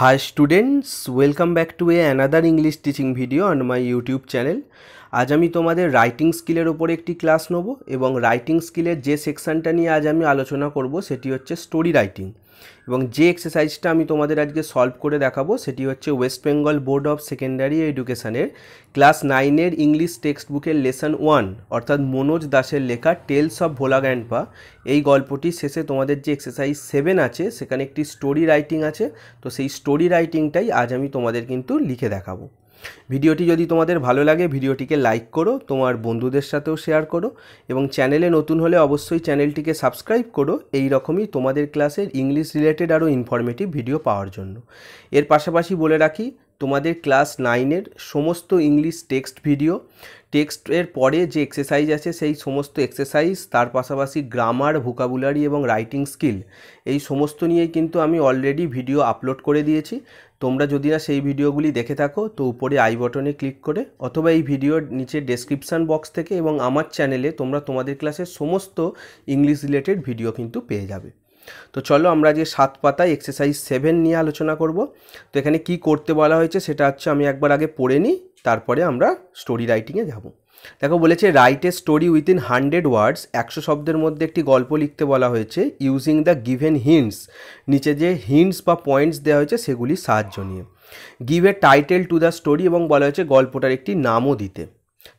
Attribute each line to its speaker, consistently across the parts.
Speaker 1: high students welcome back to a another English teaching video on my YouTube channel আজ আমি তোমাদের writing স্কিলের ওপর একটি ক্লাস নেব এবং রাইটিং স্কিলের যে সেকশানটা নিয়ে আজ আমি আলোচনা করব সেটি হচ্ছে স্টোরি রাইটিং এবং যে এক্সারসাইজটা আমি তোমাদের আজকে সলভ করে দেখাবো সেটি হচ্ছে West Bengal board of secondary এডুকেশানের ক্লাস নাইনের ইংলিশ টেক্সট বুকের লেসন ওয়ান অর্থাৎ মনোজ দাসের লেখা টেলস অফ ভোলা গ্যান্ডপা এই গল্পটি শেষে তোমাদের যে এক্সারসাইজ সেভেন আছে সেখানে একটি স্টোরি রাইটিং আছে তো সেই স্টোরি রাইটিংটাই আজ আমি তোমাদের কিন্তু লিখে দেখাবো ভিডিওটি যদি তোমাদের ভালো লাগে ভিডিওটিকে লাইক করো তোমার বন্ধুদের সাথেও শেয়ার করো এবং চ্যানেলে নতুন হলে অবশ্যই চ্যানেলটিকে সাবস্ক্রাইব করো এই রকমই তোমাদের ক্লাসের ইংলিশ রিলেটেড আরও ইনফরমেটিভ ভিডিও পাওয়ার জন্য এর পাশাপাশি বলে রাখি তোমাদের ক্লাস নাইনের সমস্ত ইংলিশ টেক্সট ভিডিও টেক্সটের পরে যে এক্সারসাইজ আছে সেই সমস্ত এক্সারসাইজ তার পাশাপাশি গ্রামার ভোকাবুলারি এবং রাইটিং স্কিল এই সমস্ত নিয়ে কিন্তু আমি অলরেডি ভিডিও আপলোড করে দিয়েছি তোমরা যদি না সেই ভিডিওগুলি দেখে থাকো তো উপরে আই বটনে ক্লিক করে অথবা এই ভিডিওর নিচে ডেসক্রিপশান বক্স থেকে এবং আমার চ্যানেলে তোমরা তোমাদের ক্লাসের সমস্ত ইংলিশ রিলেটেড ভিডিও কিন্তু পেয়ে যাবে তো চলো আমরা যে সাত পাতায় এক্সারসাইজ সেভেন নিয়ে আলোচনা করব তো এখানে কি করতে বলা হয়েছে সেটা হচ্ছে আমি একবার আগে পড়ে নিই তারপরে আমরা স্টোরি রাইটিংয়ে যাবো দেখো বলেছে write a story within hundred words একশো শব্দের মধ্যে একটি গল্প লিখতে বলা হয়েছে ইউজিং দ্য গিভেন হিন্টস নিচে যে হিন্টস বা পয়েন্টস দেওয়া হয়েছে সেগুলি সাহায্য নিয়ে give a title to the story এবং বলা হয়েছে গল্পটার একটি নামও দিতে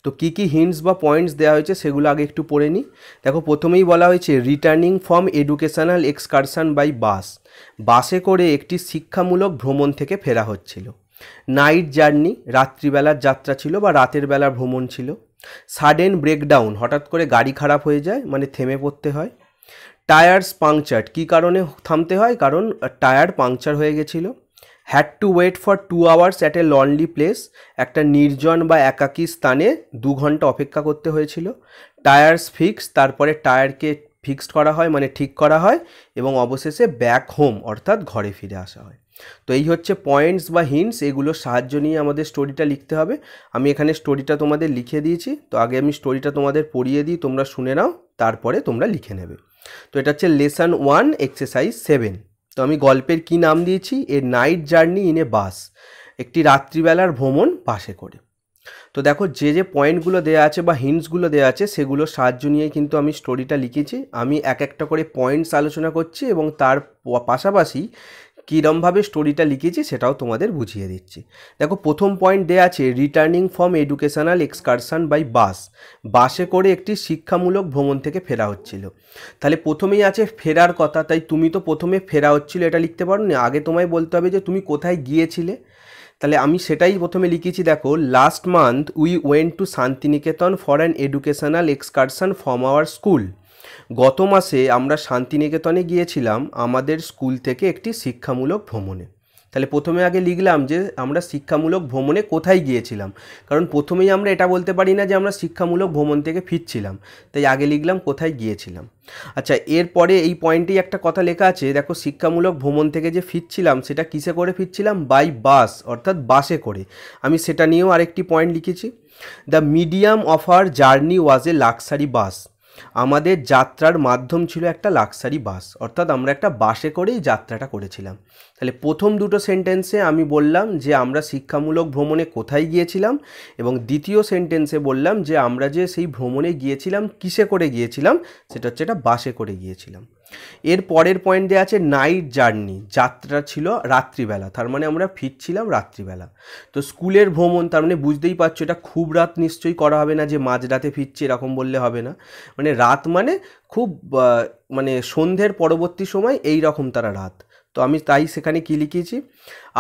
Speaker 1: তো কী কী হিন্টস বা পয়েন্টস দেওয়া হয়েছে সেগুলো আগে একটু পড়ে নিই দেখো প্রথমেই বলা হয়েছে returning from educational excursion by bus বাসে করে একটি শিক্ষামূলক ভ্রমণ থেকে ফেরা হচ্ছিল নাইট জার্নি রাত্রিবেলার যাত্রা ছিল বা রাতের বেলা ভ্রমণ ছিল সাডেন ব্রেকডাউন হঠাৎ করে গাড়ি খারাপ হয়ে যায় মানে থেমে পড়তে হয় টায়ার্স পাংচার কি কারণে থামতে হয় কারণ টায়ার পাংচার হয়ে গেছিলো had to wait for two hours at a lonely place একটা নির্জন বা একাকী স্থানে দু ঘন্টা অপেক্ষা করতে হয়েছিল টায়ার্স ফিক্স তারপরে টায়ারকে ফিক্সড করা হয় মানে ঠিক করা হয় এবং অবশেষে ব্যাক হোম অর্থাৎ ঘরে ফিরে আসা হয় তো এই হচ্ছে পয়েন্টস বা হিন্টস এগুলোর সাহায্য নিয়ে আমাদের স্টোরিটা লিখতে হবে আমি এখানে স্টোরিটা তোমাদের লিখে দিয়েছি তো আগে আমি স্টোরিটা তোমাদের পড়িয়ে দিই তোমরা শুনে নাও তারপরে তোমরা লিখে নেবে তো এটা হচ্ছে লেসন ওয়ান এক্সারসাইজ সেভেন তো আমি গল্পের কি নাম দিয়েছি a night journey in a bus একটি রাত্রিবেলার ভ্রমণ বাসে করে তো দেখো যে যে পয়েন্টগুলো দেওয়া আছে বা হিন্টসগুলো দেওয়া আছে সেগুলোর সাহায্য নিয়ে কিন্তু আমি স্টোরিটা লিখেছি আমি এক একটা করে পয়েন্টস আলোচনা করছি এবং তার পাশাপাশি কীরমভাবে স্টোরিটা লিখেছি সেটাও তোমাদের বুঝিয়ে দিচ্ছি দেখো প্রথম পয়েন্ট দেয়া আছে returning from educational excursion by bus বাসে করে একটি শিক্ষামূলক ভ্রমণ থেকে ফেরা হচ্ছিল তাহলে প্রথমেই আছে ফেরার কথা তাই তুমি তো প্রথমে ফেরা হচ্ছিল এটা লিখতে পারো না আগে তোমায় বলতে হবে যে তুমি কোথায় গিয়েছিলে তাহলে আমি সেটাই প্রথমে লিখেছি দেখো last month we went to Santiniketan for an educational excursion from our school গত মাসে আমরা শান্তিনিকেতনে গিয়েছিলাম আমাদের স্কুল থেকে একটি শিক্ষামূলক ভ্রমণে তাহলে প্রথমে আগে লিখলাম যে আমরা শিক্ষামূলক ভ্রমণে কোথায় গিয়েছিলাম কারণ প্রথমেই আমরা এটা বলতে পারি না যে আমরা শিক্ষামূলক ভ্রমণ থেকে ফিরছিলাম তাই আগে লিখলাম কোথায় গিয়েছিলাম আচ্ছা এরপরে এই পয়েন্টেই একটা কথা লেখা আছে দেখো শিক্ষামূলক ভ্রমণ থেকে যে ফিরছিলাম সেটা কিসে করে ফিরছিলাম বাই বাস অর্থাৎ বাসে করে আমি সেটা নিয়েও আরেকটি পয়েন্ট লিখেছি the medium of our journey was a luxury bus আমাদের যাত্রার মাধ্যম ছিল একটা লাক্সারি বাস অর্থাৎ আমরা একটা বাসে করেই যাত্রাটা করেছিলাম তাহলে প্রথম দুটো সেন্টেন্সে আমি বললাম যে আমরা শিক্ষামূলক ভ্রমণে কোথায় গিয়েছিলাম এবং দ্বিতীয় সেন্টেন্সে বললাম যে আমরা যে সেই ভ্রমণে গিয়েছিলাম কিসে করে গিয়েছিলাম সেটা হচ্ছে এটা বাসে করে গিয়েছিলাম এর পরের পয়েন্টে আছে নাইট জার্নি যাত্রা ছিল রাত্রিবেলা তার মানে আমরা ফিরছিলাম রাত্রিবেলা তো স্কুলের ভ্রমণ তার মানে বুঝতেই পারছো এটা খুব রাত নিশ্চয়ই করা হবে না যে মাঝরাতে ফিরছি এরকম বললে হবে না মানে রাত মানে খুব মানে সন্ধ্যের পরবর্তী সময় এই রকম তারা রাত তো আমি তাই সেখানে কী লিখেছি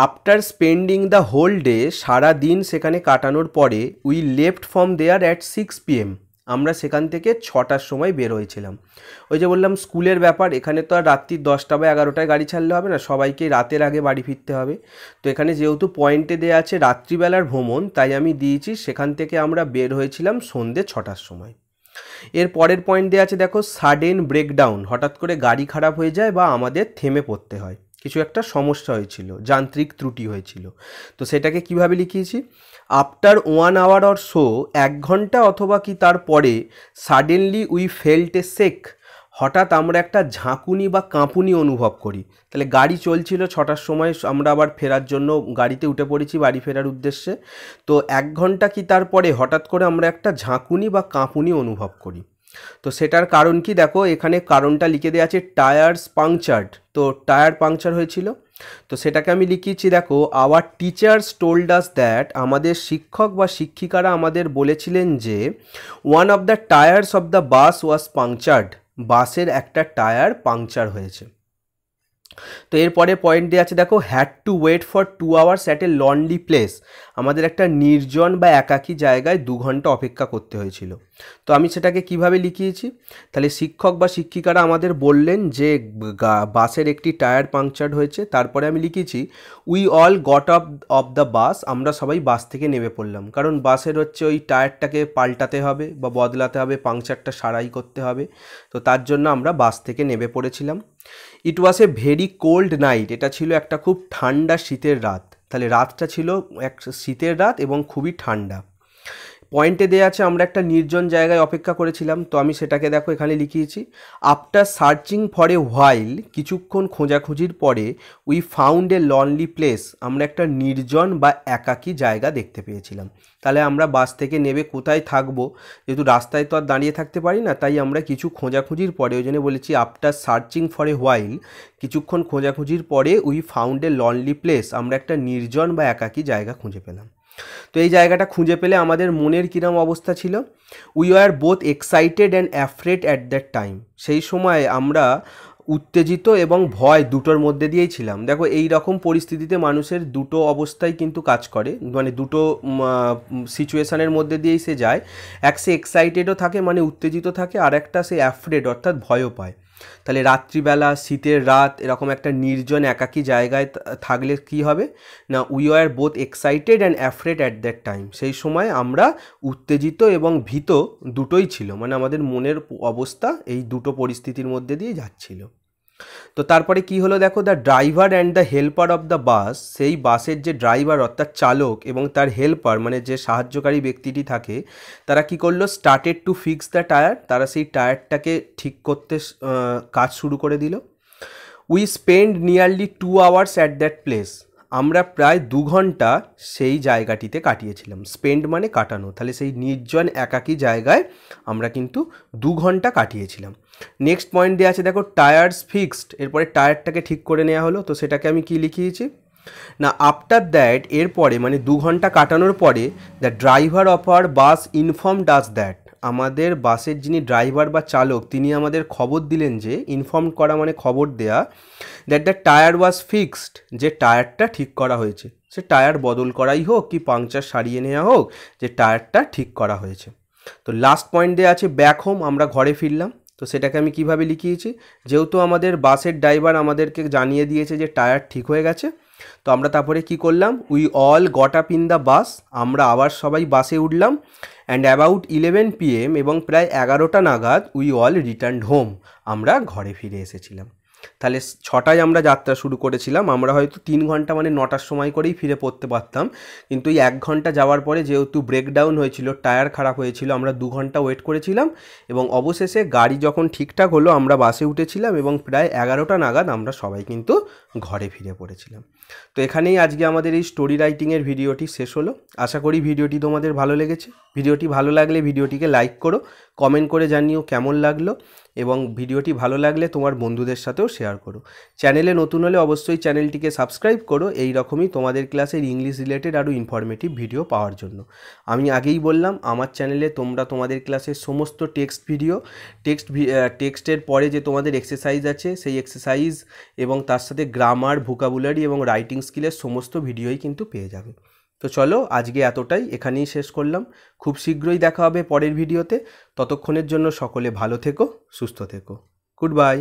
Speaker 1: after spending the whole day সারা দিন সেখানে কাটানোর পরে we left from there at six PM আমরা সেখান থেকে ছটার সময় বের হয়েছিলাম ওই যে বললাম স্কুলের ব্যাপার এখানে তো আর রাত্রি দশটা বা এগারোটায় গাড়ি ছাড়লে হবে না সবাইকে রাতের আগে বাড়ি ফিরতে হবে তো এখানে যেহেতু পয়েন্টে দেওয়া আছে রাত্রিবেলার ভ্রমণ তাই আমি দিয়েছি সেখান থেকে আমরা বের হয়েছিলাম সন্ধে ছটার সময় এর পরের পয়েন্ট দেওয়া আছে দেখো সাডেন ব্রেকডাউন হঠাৎ করে গাড়ি খারাপ হয়ে যায় বা আমাদের থেমে পড়তে হয় কিছু একটা সমস্যা হয়েছিল যান্ত্রিক ত্রুটি হয়েছিল তো সেটাকে কিভাবে লিখিয়েছি after one hour or so এক ঘন্টা অথবা কি তারপরে suddenly we felt a shake হঠাৎ আমরা একটা ঝাঁকুনি বা কাঁপুনি অনুভব করি তাহলে গাড়ি চলছিল ছটার সময় আমরা আবার ফেরার জন্য গাড়িতে উঠে পড়েছি বাড়ি ফেরার উদ্দেশ্যে তো এক ঘন্টা কি তারপরে হঠাৎ করে আমরা একটা ঝাঁকুনি বা কাঁপুনি অনুভব করি তো সেটার কারণ কি দেখো এখানে কারণটা লিখে দেওয়া আছে টায়ার্স পাংচার্ড তো টায়ার পাংচার হয়েছিল তো সেটাকে আমি লিখিয়েছি দেখো our teachers told us that আমাদের শিক্ষক বা শিক্ষিকারা আমাদের বলেছিলেন যে one of the tyres of the bus was punctured বাসের একটা টায়ার পাংচার হয়েছে তো এরপরে পয়েন্ট দিয়ে আছে দেখো had to wait for two hours at a lonely place আমাদের একটা নির্জন বা একাকী জায়গায় দু ঘন্টা অপেক্ষা করতে হয়েছিল তো আমি সেটাকে কিভাবে লিখিয়েছি তাহলে শিক্ষক বা শিক্ষিকারা আমাদের বললেন যে বাসের একটি টায়ার পাংচার হয়েছে তারপরে আমি লিখিয়েছি we all got off off the bus আমরা সবাই বাস থেকে নেমে পড়লাম কারণ বাসের হচ্ছে ওই টায়ারটাকে পাল্টাতে হবে বা বদলাতে হবে পাংচারটা সারাই করতে হবে তো তার জন্য আমরা বাস থেকে নেমে পড়েছিলাম it was a very cold night এটা ছিল একটা খুব ঠান্ডা শীতের রাত তাহলে রাতটা ছিল এক শীতের রাত এবং খুবই ঠান্ডা পয়েন্টে দেওয়া আছে আমরা একটা নির্জন জায়গায় অপেক্ষা করেছিলাম তো আমি সেটাকে দেখো এখানে লিখিয়েছি after searching for a while কিছুক্ষণ খোঁজাখুঁজির পরে we found a lonely place আমরা একটা নির্জন বা একাকী জায়গা দেখতে পেয়েছিলাম তাহলে আমরা বাস থেকে নেবে কোথায় থাকবো যেহেতু রাস্তায় তো আর দাঁড়িয়ে থাকতে পারি না তাই আমরা কিছু খোঁজাখুঁজির পরে ওই জন্য বলেছি after searching for a while কিছুক্ষণ খোঁজাখুঁজির পরে we found a lonely place আমরা একটা নির্জন বা একাকী জায়গা খুঁজে পেলাম তো এই জায়গাটা খুঁজে পেলে আমাদের মনের কীরম অবস্থা ছিল we are both excited and afraid at that time সেই সময় আমরা উত্তেজিত এবং ভয় দুটোর মধ্যে দিয়েই ছিলাম দেখো এই রকম পরিস্থিতিতে মানুষের দুটো অবস্থাই কিন্তু কাজ করে মানে দুটো সিচুয়েশানের মধ্যে দিয়েই সে যায় এক সে এক্সাইটেডও থাকে মানে উত্তেজিত থাকে আর একটা সে অ্যাফ্রেড অর্থাৎ ভয়ও পায় তাহলে রাত্রিবেলা শীতের রাত এরকম একটা নির্জন একাকী জায়গায় থাকলে কি হবে না we are both excited and afraid at that time সেই সময় আমরা উত্তেজিত এবং ভীত দুটোই ছিল মানে আমাদের মনের অবস্থা এই দুটো পরিস্থিতির মধ্যে দিয়ে যাচ্ছিল তো তারপরে কি হলো দেখো the driver and the helper of the bus সেই বাসের যে ড্রাইভার অর্থাৎ চালক এবং তার হেল্পার মানে যে সাহায্যকারী ব্যক্তিটি থাকে তারা কি করলো started to fix the tyre তারা সেই টায়ারটাকে ঠিক করতে কাজ শুরু করে দিল we spend nearly two hours at that place আমরা প্রায় দু ঘন্টা সেই জায়গাটিতে কাটিয়েছিলাম স্পেন্ড মানে কাটানো তাহলে সেই নির্জন একাকী জায়গায় আমরা কিন্তু দু ঘন্টা কাটিয়েছিলাম নেক্সট পয়েন্ট দেওয়া আছে দেখো টায়ার্স ফিক্সড এরপরে টায়ারটাকে ঠিক করে নেওয়া হলো তো সেটাকে আমি কি লিখিয়েছি না আফটার দ্যাট এরপরে মানে দু ঘন্টা কাটানোর পরে the driver of bus informed us that আমাদের বাসের যিনি ড্রাইভার বা চালক তিনি আমাদের খবর দিলেন যে ইনফর্ম করা মানে খবর দেয়া that the tyre was fixed যে টায়ারটা ঠিক করা হয়েছে সে টায়ার বদল করাই হোক কি পাংচার সারিয়ে নেওয়া হোক যে টায়ারটা ঠিক করা হয়েছে তো লাস্ট পয়েন্ট দেওয়া আছে ব্যাক হোম আমরা ঘরে ফিরলাম তো সেটাকে আমি কিভাবে লিখিয়েছি যেহেতু আমাদের বাসের ড্রাইভার আমাদেরকে জানিয়ে দিয়েছে যে টায়ার ঠিক হয়ে গেছে তো আমরা তারপরে কি করলাম we all got up in the bus আমরা আবার সবাই বাসে উঠলাম অ্যান্ড অ্যাবাউট ইলেভেন পিএম এবং প্রায় এগারোটা নাগাদ উই অল রিটার্ন হোম আমরা ঘরে ফিরে এসেছিলাম তাহলে ছটায় আমরা যাত্রা শুরু করেছিলাম আমরা হয়তো তিন ঘন্টা মানে নটার সময় করেই ফিরে পড়তে পারতাম কিন্তু এক ঘন্টা যাওয়ার পরে যেহেতু ব্রেকডাউন হয়েছিল টায়ার খারাপ হয়েছিল আমরা দু ঘন্টা ওয়েট করেছিলাম এবং অবশেষে গাড়ি যখন ঠিকঠাক হলো আমরা বাসে উঠেছিলাম এবং প্রায় এগারোটা নাগাদ আমরা সবাই কিন্তু ঘরে ফিরে পড়েছিলাম তো এখানেই আজকে আমাদের এই স্টোরি রাইটিংয়ের ভিডিওটি শেষ হলো আশা করি ভিডিওটি তোমাদের ভালো লেগেছে ভিডিওটি ভালো লাগলে ভিডিওটিকে লাইক করো কমেন্ট করে জানিও কেমন লাগলো এবং ভিডিওটি ভালো লাগলে তোমার বন্ধুদের সাথেও শেয়ার করো চ্যানেলে নতুন হলে অবশ্যই চ্যানেলটিকে সাবস্ক্রাইব করো এই রকমই তোমাদের ক্লাসের ইংলিশ রিলেটেড আরও ইনফরমেটিভ ভিডিও পাওয়ার জন্য আমি আগেই বললাম আমার চ্যানেলে তোমরা তোমাদের ক্লাসের সমস্ত টেক্সট ভিডিও টেক্সট টেক্সটের পরে যে তোমাদের এক্সারসাইজ আছে সেই এক্সারসাইজ এবং তার সাথে গ্রামার ভোকাবুলারি এবং রাইট রাইটিং স্কিলের সমস্ত ভিডিওই কিন্তু পেয়ে যাবে তো চলো আজকে এতটাই এখানেই শেষ করলাম খুব শীঘ্রই দেখা হবে পরের ভিডিওতে ততক্ষণের জন্য সকলে ভালো থেকো সুস্থ থেকো গুড বাই